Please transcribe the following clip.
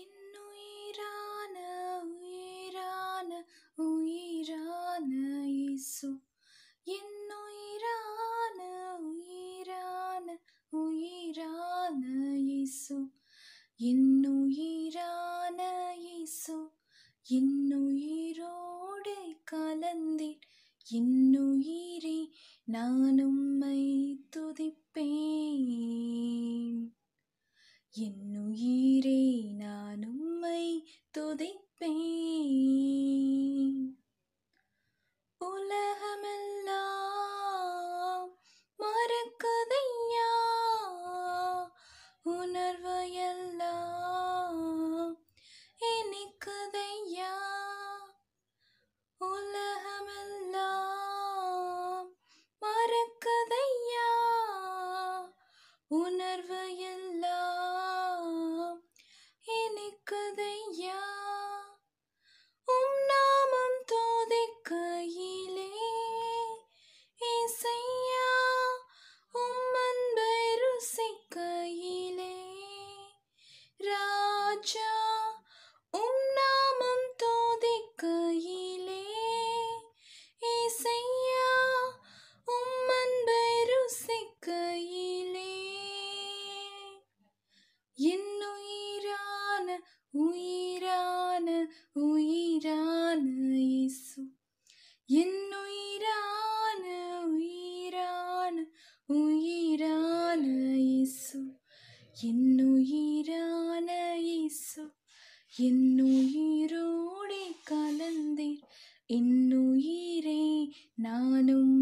என்னுயிரான உயிரான உயிரான இயேசு என்னுயிரான உயிரான உயிரான இயேசு என்னுயிரான இயேசு என்னுயிரோடு கலந்தேன் என்னுயிரே நானும் mudei உயிரான உயிரான இயேசு என் உயிரான உயிரான உயிரான இயேசு என் உயிரான இயேசு என் உயிரோடே கலந்தீர் நானும்